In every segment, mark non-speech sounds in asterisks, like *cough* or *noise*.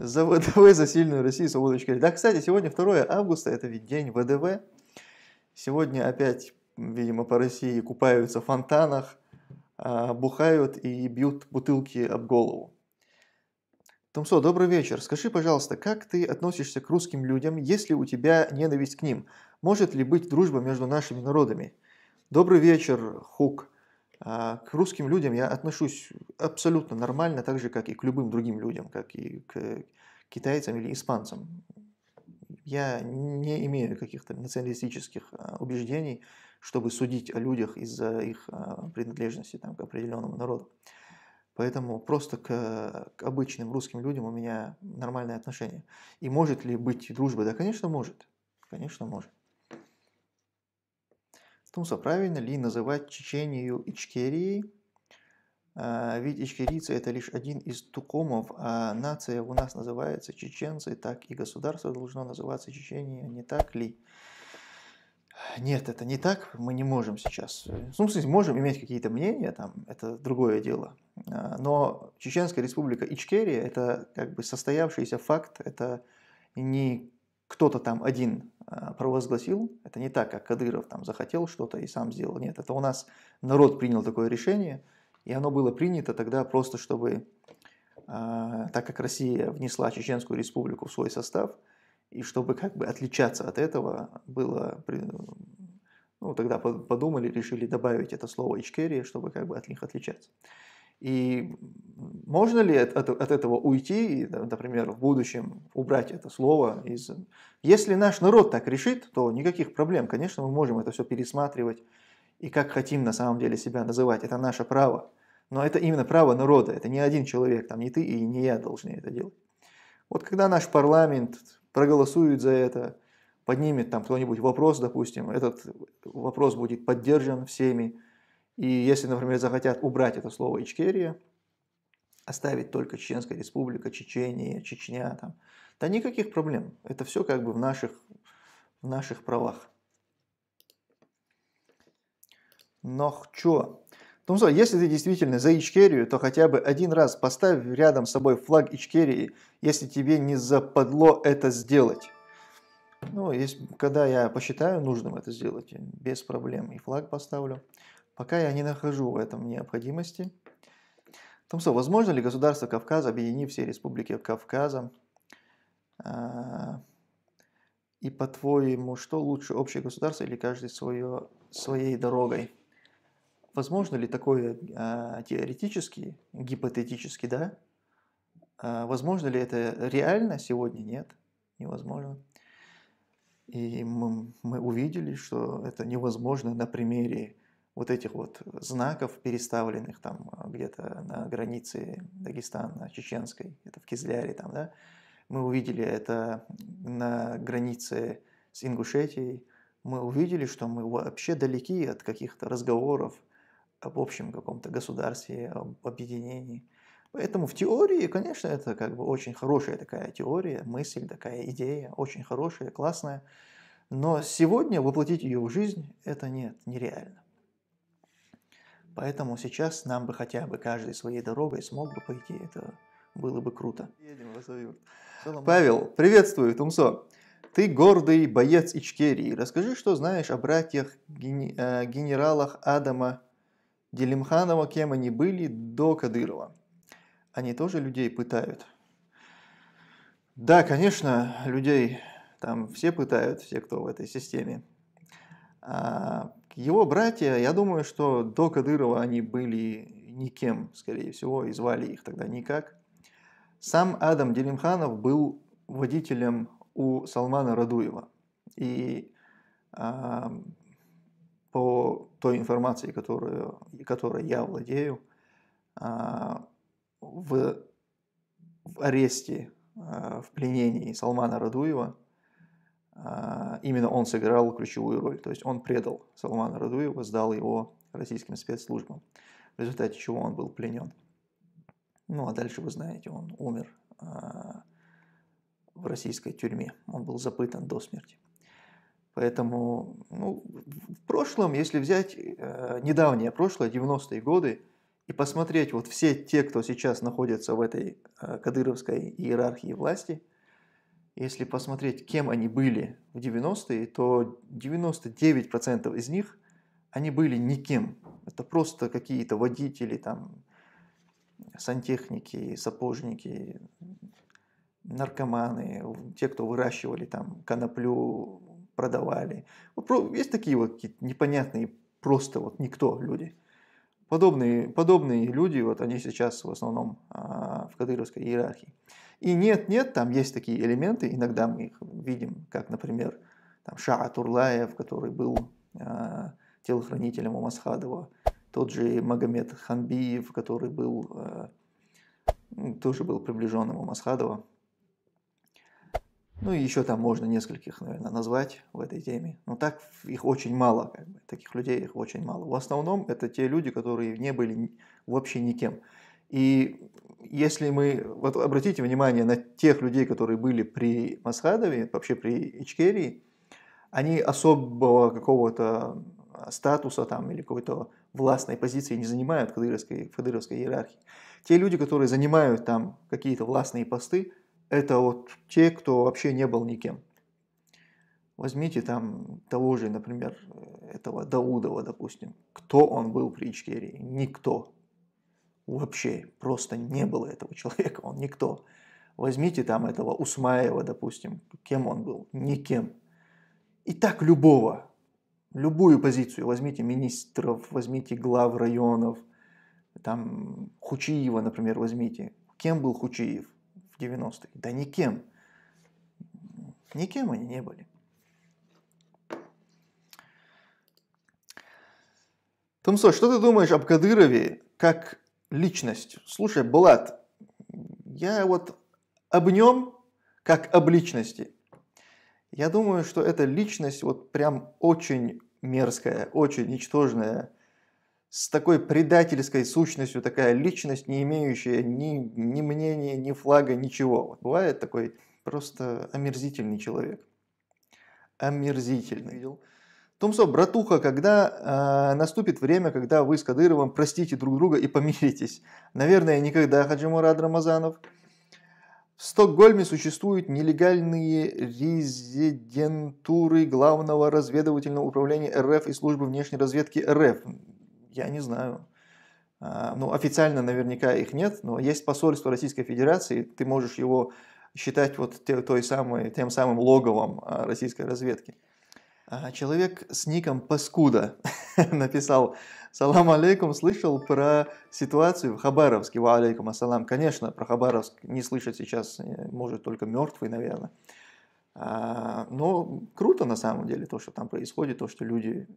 За ВДВ, за сильную Россию, свободу Чикари. Да, кстати, сегодня 2 августа, это ведь день ВДВ. Сегодня опять, видимо, по России купаются в фонтанах, а, бухают и бьют бутылки об голову. Томсо, добрый вечер. Скажи, пожалуйста, как ты относишься к русским людям, если у тебя ненависть к ним? Может ли быть дружба между нашими народами? Добрый вечер, Хук. А к русским людям я отношусь абсолютно нормально, так же, как и к любым другим людям, как и к китайцам или испанцам. Я не имею каких-то националистических а, убеждений, чтобы судить о людях из-за их а, принадлежности там, к определенному народу. Поэтому просто к, к обычным русским людям у меня нормальное отношение. И может ли быть дружба? Да, конечно, может. Конечно, может в том, правильно ли называть Чечению Ичкерией, а, ведь ичкерийцы это лишь один из тукомов, а нация у нас называется чеченцы, так и государство должно называться Чечения, а не так ли? Нет, это не так, мы не можем сейчас. В смысле, можем иметь какие-то мнения, там, это другое дело. А, но Чеченская республика Ичкерия – это как бы состоявшийся факт, это не кто-то там один э, провозгласил, это не так, как Кадыров там захотел что-то и сам сделал. Нет, это у нас народ принял такое решение, и оно было принято тогда просто, чтобы, э, так как Россия внесла Чеченскую республику в свой состав, и чтобы как бы отличаться от этого, было, ну, тогда подумали, решили добавить это слово Ичкерия, чтобы как бы от них отличаться. И можно ли от, от, от этого уйти и, например, в будущем убрать это слово из... Если наш народ так решит, то никаких проблем. Конечно, мы можем это все пересматривать и как хотим на самом деле себя называть. Это наше право. Но это именно право народа. Это не один человек, там не ты и не я должны это делать. Вот когда наш парламент проголосует за это, поднимет там кто-нибудь вопрос, допустим, этот вопрос будет поддержан всеми, и если, например, захотят убрать это слово Ичкерия, оставить только Чеченская республика, Чечения, Чечня, там, то никаких проблем. Это все как бы в наших, в наших правах. Но чё? Потому ну, что если ты действительно за Ичкерию, то хотя бы один раз поставь рядом с собой флаг Ичкерии, если тебе не западло это сделать. Ну, если, когда я посчитаю нужным это сделать, без проблем и флаг поставлю. Пока я не нахожу в этом необходимости. Томсо, возможно ли государство Кавказа, объединив все республики Кавказа, а, и по-твоему, что лучше, общее государство или каждый свое, своей дорогой? Возможно ли такое а, теоретически, гипотетически, да? А, возможно ли это реально сегодня? Нет, невозможно. И мы, мы увидели, что это невозможно на примере вот этих вот знаков, переставленных там а, где-то на границе Дагестана, Чеченской, это в Кизляре там, да, мы увидели это на границе с Ингушетией, мы увидели, что мы вообще далеки от каких-то разговоров об общем каком-то государстве, об объединении. Поэтому в теории, конечно, это как бы очень хорошая такая теория, мысль, такая идея, очень хорошая, классная. Но сегодня воплотить ее в жизнь – это нет, нереально. Поэтому сейчас нам бы хотя бы каждый своей дорогой смог бы пойти. Это было бы круто. Едем в Павел, приветствую, Тумсо. Ты гордый боец Ичкерии. Расскажи, что знаешь о братьях э, генералах Адама Делимханова, кем они были до Кадырова. Они тоже людей пытают. Да, конечно, людей там все пытают, все, кто в этой системе. А, его братья, я думаю, что до Кадырова они были никем, скорее всего, и звали их тогда никак. Сам Адам Делимханов был водителем у Салмана Радуева. И а, по той информации, которую, которой я владею, а, в, в аресте, а, в пленении Салмана Радуева – а, именно он сыграл ключевую роль. То есть он предал Салмана Радуева, сдал его российским спецслужбам, в результате чего он был пленен. Ну а дальше вы знаете, он умер а, в российской тюрьме. Он был запытан до смерти. Поэтому ну, в прошлом, если взять э, недавнее прошлое, 90-е годы, и посмотреть вот все те, кто сейчас находится в этой э, кадыровской иерархии власти – если посмотреть, кем они были в 90-е, то 99% из них, они были никем. Это просто какие-то водители, там, сантехники, сапожники, наркоманы, те, кто выращивали там коноплю, продавали. Есть такие вот непонятные, просто вот никто люди – Подобные, подобные люди, вот они сейчас в основном а, в кадыровской иерархии. И нет-нет, там есть такие элементы, иногда мы их видим, как, например, там Шаа Турлаев, который был а, телохранителем у Масхадова, тот же Магомед Ханбиев, который был, а, тоже был приближенным у Масхадова, ну и еще там можно нескольких, наверное, назвать в этой теме. Но так их очень мало, как бы. таких людей их очень мало. В основном это те люди, которые не были вообще никем. И если мы, вот обратите внимание на тех людей, которые были при Масхадове, вообще при Ичкерии, они особого какого-то а, статуса там или какой-то властной позиции не занимают в кадыровской, в кадыровской иерархии. Те люди, которые занимают там какие-то властные посты, это вот те, кто вообще не был никем. Возьмите там того же, например, этого Даудова, допустим. Кто он был при Ичкерии? Никто. Вообще, просто не было этого человека, он никто. Возьмите там этого Усмаева, допустим, кем он был? Никем. И так любого, любую позицию, возьмите министров, возьмите глав районов, там Хучиева, например, возьмите. Кем был Хучиев? в 90-е? Да никем. Никем они не были. Тумсо, что ты думаешь об Кадырове как личность? Слушай, Булат, я вот об нем как об личности. Я думаю, что эта личность вот прям очень мерзкая, очень ничтожная, с такой предательской сущностью, такая личность, не имеющая ни, ни мнения, ни флага, ничего. Вот бывает такой просто омерзительный человек. Омерзительный. Видел? Тумсо, братуха, когда э, наступит время, когда вы с Кадыровым простите друг друга и помиритесь? Наверное, никогда, Хаджимурад Рамазанов. В Стокгольме существуют нелегальные резидентуры Главного разведывательного управления РФ и службы внешней разведки РФ я не знаю. А, ну, официально наверняка их нет, но есть посольство Российской Федерации, ты можешь его считать вот той самой, тем самым логовом а, российской разведки. А, человек с ником Паскуда *laughs* написал «Салам алейкум, слышал про ситуацию в Хабаровске?» «Ва алейкум ассалам». Конечно, про Хабаровск не слышать сейчас э, может только мертвый, наверное. Но круто на самом деле то, что там происходит, то, что люди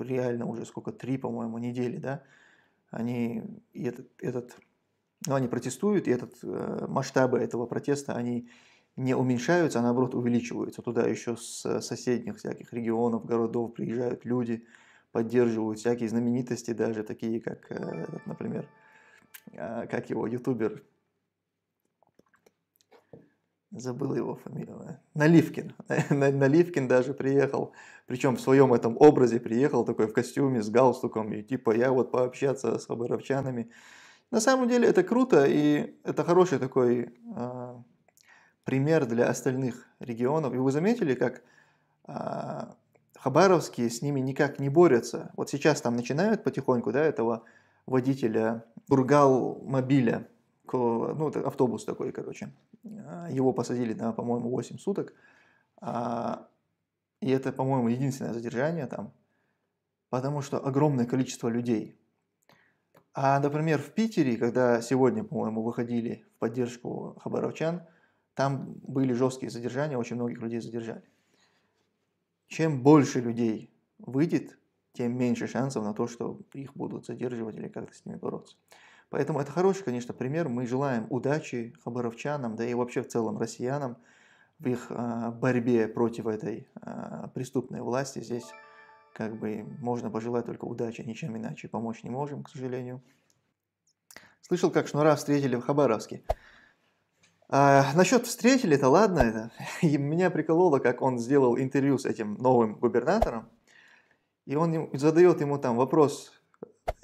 реально уже сколько, три, по-моему, недели, да, они и этот, этот ну, они протестуют, и этот, э, масштабы этого протеста, они не уменьшаются, а наоборот увеличиваются. Туда еще с э, соседних всяких регионов, городов приезжают люди, поддерживают всякие знаменитости, даже такие как, э, например, как его ютубер забыл его фамилию, Наливкин. *laughs* Наливкин даже приехал, причем в своем этом образе приехал такой в костюме с галстуком, и типа я вот пообщаться с хабаровчанами. На самом деле это круто, и это хороший такой э, пример для остальных регионов. И вы заметили, как э, хабаровские с ними никак не борются. Вот сейчас там начинают потихоньку, да, этого водителя Бургал-мобиля, ну, это автобус такой, короче. А, его посадили да, по-моему, 8 суток. А, и это, по-моему, единственное задержание там, потому что огромное количество людей. А, например, в Питере, когда сегодня, по-моему, выходили в поддержку хабаровчан, там были жесткие задержания, очень многих людей задержали. Чем больше людей выйдет, тем меньше шансов на то, что их будут задерживать или как-то с ними бороться. Поэтому это хороший, конечно, пример. Мы желаем удачи хабаровчанам, да и вообще в целом россиянам в их а, борьбе против этой а, преступной власти. Здесь как бы можно пожелать только удачи, а ничем иначе помочь не можем, к сожалению. Слышал, как Шнура встретили в Хабаровске. А, насчет встретили это ладно это. *laughs* И меня прикололо, как он сделал интервью с этим новым губернатором. И он задает ему там вопрос,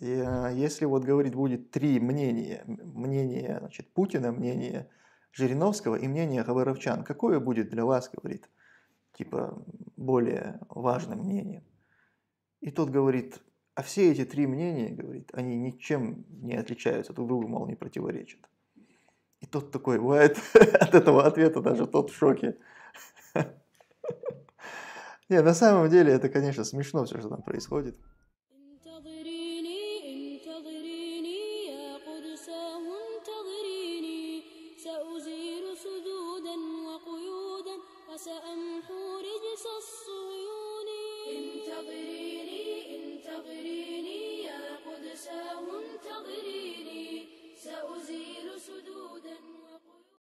Э, если вот говорить будет три мнения, мнение значит, Путина, мнение Жириновского и мнение Хабаровчан, какое будет для вас, говорит, типа более важным мнением? И тот говорит, а все эти три мнения, говорит, они ничем не отличаются, друг другу, мол, не противоречат. И тот такой, бывает *laughs* от этого ответа даже тот в шоке. *laughs* Не, на самом деле это, конечно, смешно все, что там происходит.